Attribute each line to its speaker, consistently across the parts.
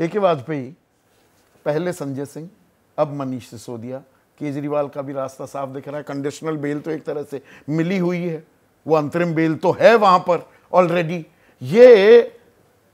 Speaker 1: ए के वाजपेयी पहले संजय सिंह अब मनीष सिसोदिया केजरीवाल का भी रास्ता साफ दिख रहा है कंडीशनल बेल तो एक तरह से मिली हुई है वो अंतरिम बेल तो है वहां पर ऑलरेडी ये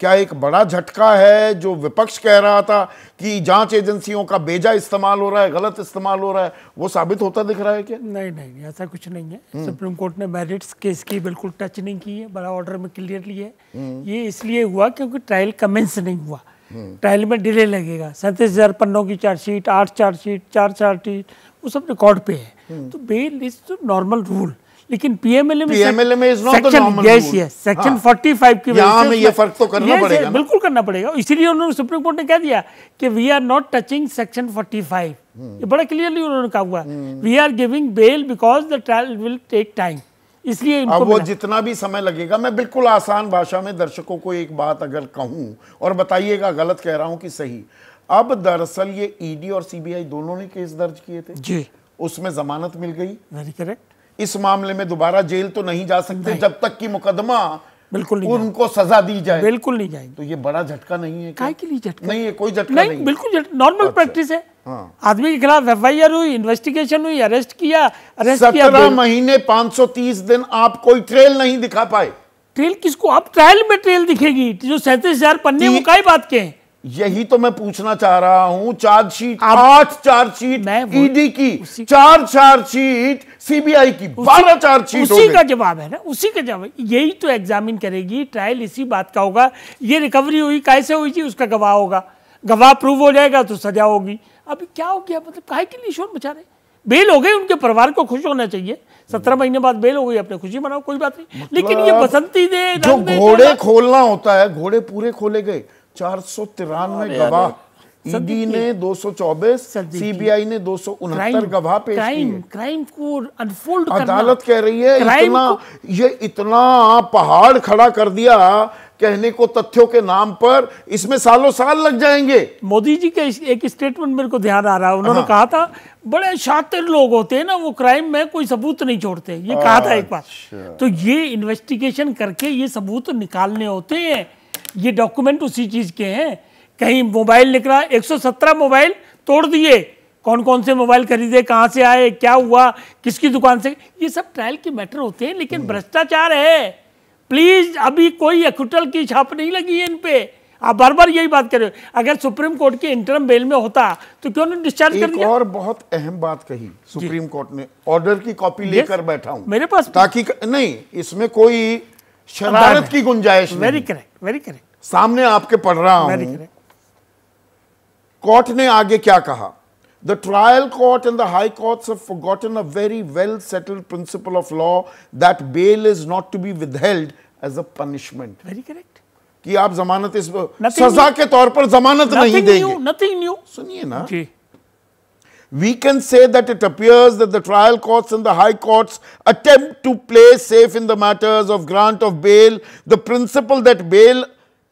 Speaker 1: क्या एक बड़ा झटका है जो विपक्ष कह रहा था कि जांच एजेंसियों का बेजा इस्तेमाल हो रहा है गलत इस्तेमाल हो रहा है वो साबित होता दिख रहा है क्या नहीं नहीं ऐसा कुछ नहीं है हम्म। सुप्रीम कोर्ट ने मेरिट्स केस
Speaker 2: की बिल्कुल टच नहीं की है बड़ा ऑर्डर में क्लियरली है हम्म। ये इसलिए हुआ क्योंकि ट्रायल कमेंस नहीं हुआ ट्रायल में डिले लगेगा सैंतीस हज़ार पन्नों की चार्जशीट आठ चार्जशीट चार चार्जशीट वो सब रिकॉर्ड पे है हम्म। तो बेल इज तो नॉर्मल रूल लेकिन पीएमएलए में पीएमएलए में is not the normal yes yes section 45 की वजह से ये फर्क तो करना yes, पड़ेगा बिल्कुल करना पड़ेगा इसीलिए उन्होंने सुप्रीम कोर्ट ने कह दिया कि we are not touching section 45 ये बड़ा क्लियरली
Speaker 1: उन्होंने कहा हुआ we are giving bail because the trial will take time इसलिए अब वो जितना भी समय लगेगा मैं बिल्कुल आसान भाषा में दर्शकों को एक बात अगर कहूँ और बताइएगा गलत कह रहा हूँ कि सही अब दरअसल ये ईडी e और सीबीआई दोनों ने केस दर्ज किए थे जी उसमें जमानत मिल गई वेरी करेक्ट इस मामले में दोबारा जेल तो नहीं जा सकते नहीं। जब तक कि मुकदमा बिल्कुल नहीं उनको सजा दी जाए बिल्कुल नहीं जाएंगे तो ये बड़ा झटका नहीं है के लिए झटका नहीं है कोई झटका नहीं बिल्कुल नॉर्मल अच्छा। प्रैक्टिस है हाँ। आदमी के खिलाफ एफ आई आर हुई इन्वेस्टिगेशन हुई अरेस्ट किया अरेस्ट किया महीने 530 दिन आप कोई ट्रेल नहीं दिखा पाए ट्रेल किसको आप ट्रायल में ट्रेल दिखेगी जो सैंतीस हजार पन्ने वो काय बात के यही तो मैं पूछना चाह रहा हूं चार्जशीट आठ चार्जशीट ईडी e की चार चार्जशीट सीबीआई की बारह चार्जशीट उसी का जवाब है
Speaker 2: ना उसी का जवाब यही तो एग्जामिन करेगी ट्रायल इसी बात का होगा ये रिकवरी हुई कैसे हुई थी उसका गवाह होगा गवाह प्रूव हो जाएगा तो सजा होगी अभी क्या हो गया मतलब काहे के लिए शोर मचा रहे बेल हो गई उनके परिवार को खुश होना चाहिए सत्रह हम्म। महीने बाद बेल हो गई अपने खुशी मनाओ कोई बात
Speaker 1: नहीं मतलब लेकिन ये बसंती
Speaker 2: दे जो घोड़े
Speaker 1: खोलना होता है घोड़े पूरे खोले गए चार सौ तिरानवे गवाह ईडी ने 224 सीबीआई ने दो सौ उनहत्तर गवाह पेश क्राइम क्राइम
Speaker 2: को अनफोल्ड अदालत कह
Speaker 1: रही है इतना ये इतना पहाड़ खड़ा कर दिया कहने को तथ्यों के नाम पर इसमें सालों साल लग जाएंगे मोदी जी के एक स्टेटमेंट मेरे को ध्यान आ रहा है उन्होंने हाँ। कहा था
Speaker 2: बड़े शातिर लोग होते हैं ना वो क्राइम में कोई सबूत नहीं छोड़ते ये कहा था एक बार अच्छा। तो ये इन्वेस्टिगेशन करके ये सबूत निकालने होते हैं ये डॉक्यूमेंट उसी चीज के हैं कहीं मोबाइल निकला एक मोबाइल तोड़ दिए कौन कौन से मोबाइल खरीदे कहाँ से आए क्या हुआ किसकी दुकान से ये सब ट्रायल के मैटर होते हैं लेकिन हम्म। भ्रष्टाचार है प्लीज़ अभी कोई अकुटल की छाप नहीं लगी है इन पे आप बार बार यही बात कर रहे हो अगर सुप्रीम कोर्ट के इंटरम बेल में होता तो क्यों नहीं डिस्चार्ज कर दिया
Speaker 1: और बहुत अहम बात कही सुप्रीम कोर्ट ने ऑर्डर की कॉपी लेकर बैठा हूं मेरे पास ताकि नहीं इसमें कोई शरारत की गुंजाइश वेरी करेक्ट वेरी करेक्ट सामने आपके पढ़ रहा हूं कोर्ट ने आगे क्या कहा The trial court and the high courts have forgotten a very well settled principle of law that bail is not to be withheld as a punishment. Very correct. कि आप जमानत इस सजा के तौर पर जमानत नहीं देंगे Nothing new. सुनिए ना जी we can say that it appears that the trial courts and the high courts attempt to play safe in the matters of grant of bail the principle that bail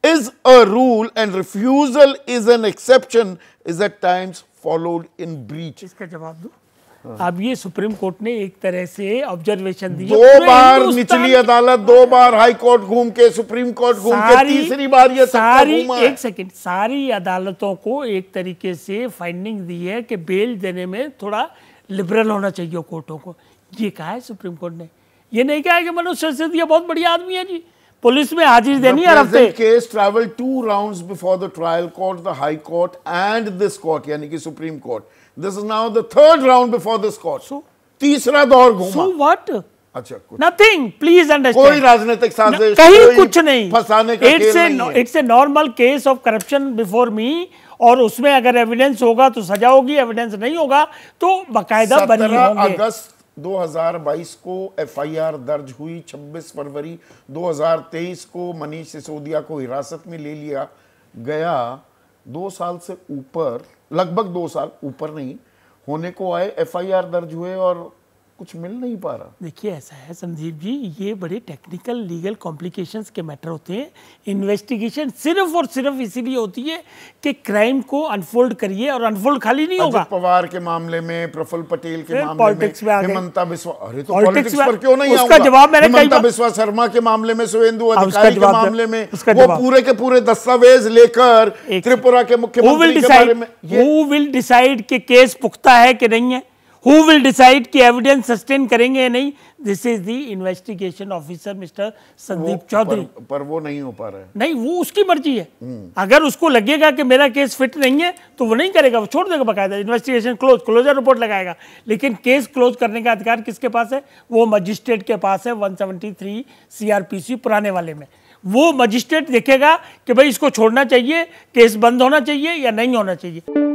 Speaker 1: is a rule and refusal is an exception is at times followed in breach इसका जवाब दो अब ये supreme court ने एक तरह से observation दी दो बार निचली अदालत दो हाँ। बार हाई कोर्ट घूम के सुप्रीम कोर्ट घूम के तीसरी बार ये सारी एक सेकंड
Speaker 2: सारी अदालतों को एक तरीके से फाइंडिंग दी है कि बेल देने में थोड़ा लिबरल होना चाहिए कोर्टों को ये कहा है सुप्रीम कोर्ट ने ये नहीं कहा कि मनुष्य मनोज तो सिंह बहुत बढ़िया आदमी है जी पुलिस में हाजिर
Speaker 1: देनी है हफ्ते case travel two rounds before the trial court the high court and this court यानी कि supreme court this is now the third round before this court so तीसरा दौर घूमा सो व्हाट so अच्छा नथिंग प्लीज अंडरस्टैंड कोई राजनीतिक साजिश कहीं कुछ नहीं फंसाने का it's it's a normal case of
Speaker 2: corruption before me और उसमें अगर एविडेंस होगा तो सजा होगी एविडेंस नहीं होगा तो बकायदा बनी होंगे अगस्त
Speaker 1: 2022 को एफआईआर दर्ज हुई 26 फरवरी 2023 को मनीष सिसोदिया को हिरासत में ले लिया गया दो साल से ऊपर लगभग दो साल ऊपर नहीं होने को आए एफआईआर दर्ज हुए और कुछ मिल नहीं पा रहा
Speaker 2: देखिए ऐसा है संदीप जी ये बड़े टेक्निकल लीगल कॉम्प्लिकेशंस के मैटर होते हैं इन्वेस्टिगेशन सिर्फ और सिर्फ इसीलिए होती है कि क्राइम को अनफोल्ड करिए और अनफोल्ड खाली नहीं होगा
Speaker 1: पवार के मामले में प्रफुल्ल पटेल के मामले में हेमंता बिस्वा अरे तो पॉलिटिक्स पर क्यों नहीं उसका जवाब मैंने बिस्वा शर्मा के मामले में सुवेंदु हाँ, अधिकारी के मामले में वो पूरे के पूरे दस्तावेज लेकर त्रिपुरा के मुख्यमंत्री के बारे में हु विल डिसाइड कि केस पुख्ता है कि नहीं है
Speaker 2: हु विल डिसाइड कि एविडेंस सस्टेन करेंगे या नहीं this is the investigation officer mister Sandeep Chaudhary पर,
Speaker 1: पर वो नहीं हो पा रहा है
Speaker 2: नहीं वो उसकी मर्जी है हम्म। अगर उसको लगेगा कि मेरा केस फिट नहीं है तो वो नहीं करेगा वो छोड़ देगा बकायदा इन्वेस्टिगेशन क्लोज क्लोजर रिपोर्ट लगाएगा लेकिन केस क्लोज करने का अधिकार किसके पास है वो मजिस्ट्रेट के पास है 173 सीआरपीसी पुराने वाले में वो मजिस्ट्रेट देखेगा कि भाई इसको छोड़ना चाहिए केस बंद होना चाहिए या नहीं होना चाहिए